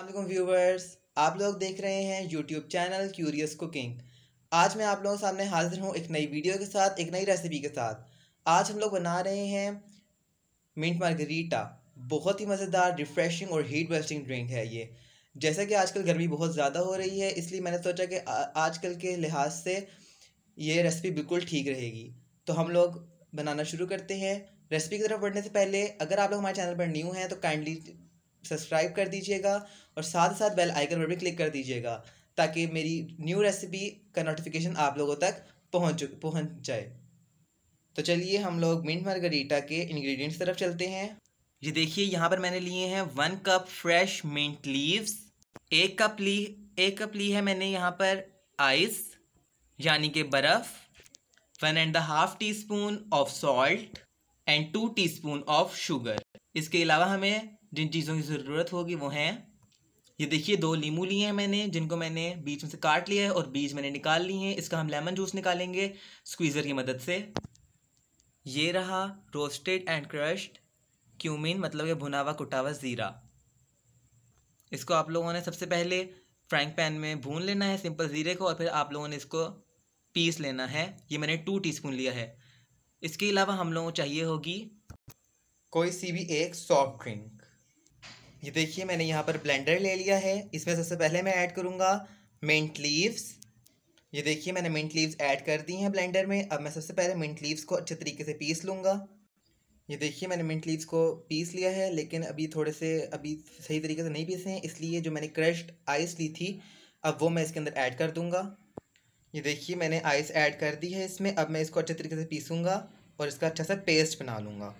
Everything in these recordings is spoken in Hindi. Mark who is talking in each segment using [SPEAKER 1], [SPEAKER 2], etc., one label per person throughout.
[SPEAKER 1] अलगम व्यूवर्स आप लोग देख रहे हैं यूट्यूब चैनल क्यूरियस कुकिंग आज मैं आप लोगों के सामने हाजिर हूँ एक नई वीडियो के साथ एक नई रेसिपी के साथ आज हम लोग बना रहे हैं मिंट मार्गरीटा बहुत ही मज़ेदार रिफ़्रेशिंग और हीट वेस्टिंग ड्रिंक है ये जैसा कि आजकल गर्मी बहुत ज़्यादा हो रही है इसलिए मैंने सोचा कि आजकल के लिहाज से ये रेसिपी बिल्कुल ठीक रहेगी तो हम लोग बनाना शुरू करते हैं रेसिपी की तरफ बढ़ने से पहले अगर आप लोग हमारे चैनल पर न्यू हैं तो काइंडली सब्सक्राइब कर दीजिएगा और साथ साथ बेल आइकन पर भी क्लिक कर दीजिएगा ताकि मेरी न्यू रेसिपी का नोटिफिकेशन आप लोगों तक पहुँच पहुँच जाए तो चलिए हम लोग मिंट मार्गरीटा के इंग्रेडिएंट्स तरफ चलते हैं ये देखिए यहाँ पर मैंने लिए हैं one cup fresh mint leaves एक कप ली एक कप ली है मैंने यहाँ पर आइस यानी कि बर्फ़ one and the half teaspoon of salt and two teaspoon of sugar इसके अलावा हमें जिन चीज़ों की ज़रूरत होगी वो हैं ये देखिए दो नींबू लिए हैं मैंने जिनको मैंने बीच में से काट लिया है और बीज मैंने निकाल लिए हैं इसका हम लेमन जूस निकालेंगे स्क्वीज़र की मदद से ये रहा रोस्टेड एंड क्रश्ड क्यूमिन मतलब ये भुनावा कुटावा ज़ीरा इसको आप लोगों ने सबसे पहले फ्राइंग पैन में भून लेना है सिंपल ज़ीरे को और फिर आप लोगों ने इसको पीस लेना है ये मैंने टू टीस्पून लिया है इसके अलावा हम लोगों को चाहिए होगी कोई सी भी एक सॉफ्ट ड्रिंक ये देखिए मैंने यहाँ पर ब्लेंडर ले लिया है इसमें सबसे पहले मैं ऐड करूँगा मिंट लीव्स ये देखिए मैंने मिंट लीव्स ऐड कर दी हैं ब्लेंडर में अब मैं सबसे पहले मिंट लीव्स को अच्छे तरीके से पीस लूँगा ये देखिए मैंने मिंट लीव्स को पीस लिया है लेकिन अभी थोड़े से अभी सही तरीके से नहीं पीसे हैं इसलिए जो मैंने क्रश्ड आइस ली थी अब वो मैं इसके अंदर ऐड कर दूँगा ये देखिए मैंने आइस ऐड कर दी है इसमें अब मैं इसको अच्छे तरीके से पीसूँगा और इसका अच्छा सा पेस्ट बना लूँगा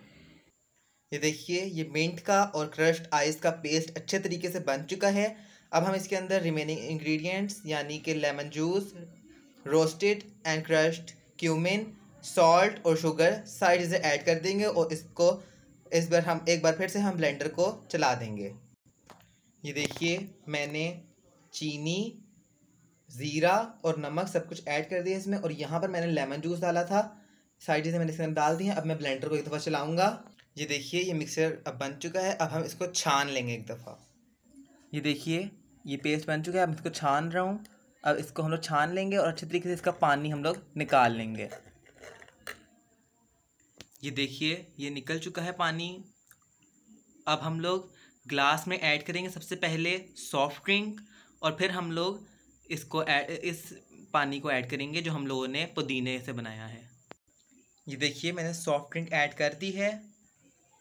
[SPEAKER 1] ये देखिए ये मिंट का और क्रश्ड आइस का पेस्ट अच्छे तरीके से बन चुका है अब हम इसके अंदर रिमेनिंग इंग्रेडिएंट्स यानी कि lemon juice roasted and crushed cumin salt और शुगर सारी चीज़ें ऐड कर देंगे और इसको इस बार हम एक बार फिर से हम ब्लेंडर को चला देंगे ये देखिए मैंने चीनी ज़ीरा और नमक सब कुछ ऐड कर दिया इसमें और यहाँ पर मैंने लेमन जूस डाला था सारी चीज़ें मैंने इसके अंदर डाल दी हैं अब मैं ब्लेंडर को एक दफ़ा चलाऊँगा ये देखिए ये मिक्सर अब बन चुका है अब हम इसको छान लेंगे एक दफ़ा ये देखिए ये पेस्ट बन चुका है अब इसको छान रहा हूँ अब इसको हम लोग छान लेंगे और अच्छे तरीके से इसका पानी हम लोग निकाल लेंगे ये देखिए ये निकल चुका है पानी अब हम लोग ग्लास में ऐड करेंगे सबसे पहले सॉफ्ट ड्रिंक और फिर हम लोग इसको इस पानी को ऐड करेंगे जो हम लोगों ने पुदीने से बनाया है ये देखिए मैंने सॉफ्ट ड्रिंक ऐड कर दी है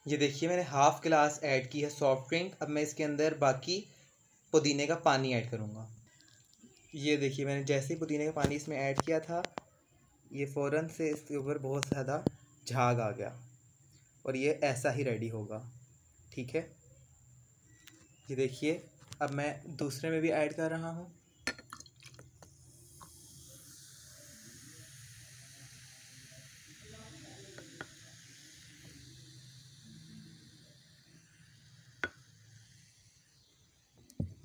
[SPEAKER 1] ये देखिए मैंने हाफ़ गिलास ऐड की है सॉफ्ट ड्रिंक अब मैं इसके अंदर बाकी पुदीने का पानी ऐड करूँगा ये देखिए मैंने जैसे ही पुदीने का पानी इसमें ऐड किया था ये फ़ौर से इसके ऊपर बहुत ज़्यादा झाग आ गया और ये ऐसा ही रेडी होगा ठीक है ये देखिए अब मैं दूसरे में भी ऐड कर रहा हूँ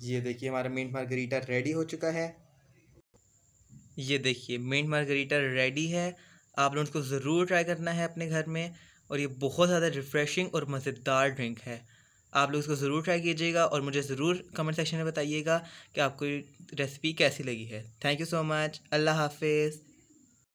[SPEAKER 1] ये देखिए हमारा मिंट मार्गरीटा रेडी हो चुका है ये देखिए मिंट मार्गरीटा रेडी है आप लोग उसको ज़रूर ट्राई करना है अपने घर में और ये बहुत ज़्यादा रिफ़्रेशिंग और मज़ेदार ड्रिंक है आप लोग इसको ज़रूर ट्राई कीजिएगा और मुझे ज़रूर कमेंट सेक्शन में बताइएगा कि आपको रेसिपी कैसी लगी है थैंक यू सो मच अल्लाह हाफिज़